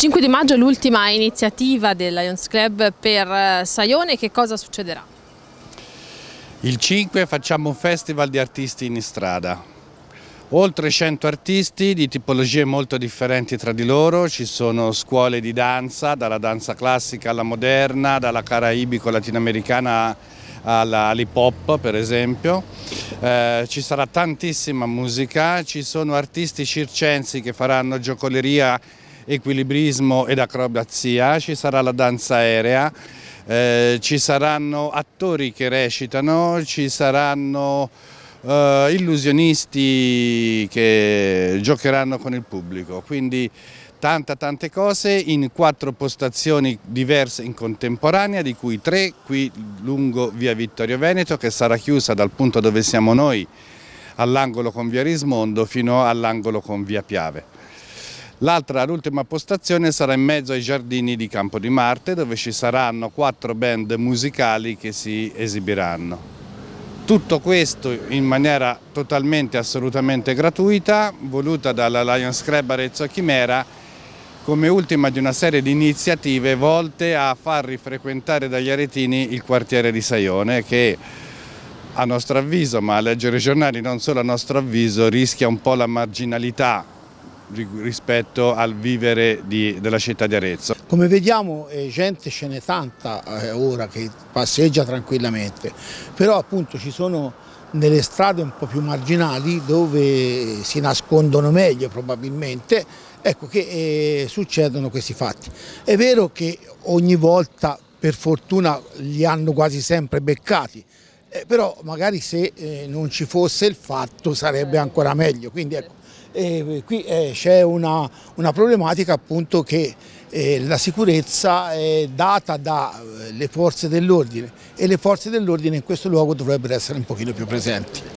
Il 5 di maggio è l'ultima iniziativa del Lions Club per eh, Saione, che cosa succederà? Il 5 facciamo un festival di artisti in strada, oltre 100 artisti di tipologie molto differenti tra di loro, ci sono scuole di danza, dalla danza classica alla moderna, dalla caraibico-latinoamericana all'hip hop per esempio, eh, ci sarà tantissima musica, ci sono artisti circensi che faranno giocoleria equilibrismo ed acrobazia, ci sarà la danza aerea, eh, ci saranno attori che recitano, ci saranno eh, illusionisti che giocheranno con il pubblico, quindi tante tante cose in quattro postazioni diverse in contemporanea di cui tre qui lungo via Vittorio Veneto che sarà chiusa dal punto dove siamo noi all'angolo con via Rismondo fino all'angolo con via Piave. L'altra, l'ultima postazione sarà in mezzo ai giardini di Campo di Marte dove ci saranno quattro band musicali che si esibiranno. Tutto questo in maniera totalmente assolutamente gratuita, voluta dalla Lions Club Arezzo Chimera come ultima di una serie di iniziative volte a far rifrequentare dagli aretini il quartiere di Saione che a nostro avviso, ma a leggere i giornali non solo a nostro avviso, rischia un po' la marginalità rispetto al vivere di, della città di Arezzo. Come vediamo eh, gente ce n'è tanta eh, ora che passeggia tranquillamente, però appunto ci sono nelle strade un po' più marginali dove si nascondono meglio probabilmente, ecco che eh, succedono questi fatti. È vero che ogni volta per fortuna li hanno quasi sempre beccati, eh, però magari se eh, non ci fosse il fatto sarebbe ancora meglio, quindi ecco e qui eh, c'è una, una, problematica appunto che eh, la sicurezza è data dalle forze dell'ordine e le forze dell'ordine in questo luogo dovrebbero essere un pochino più presenti.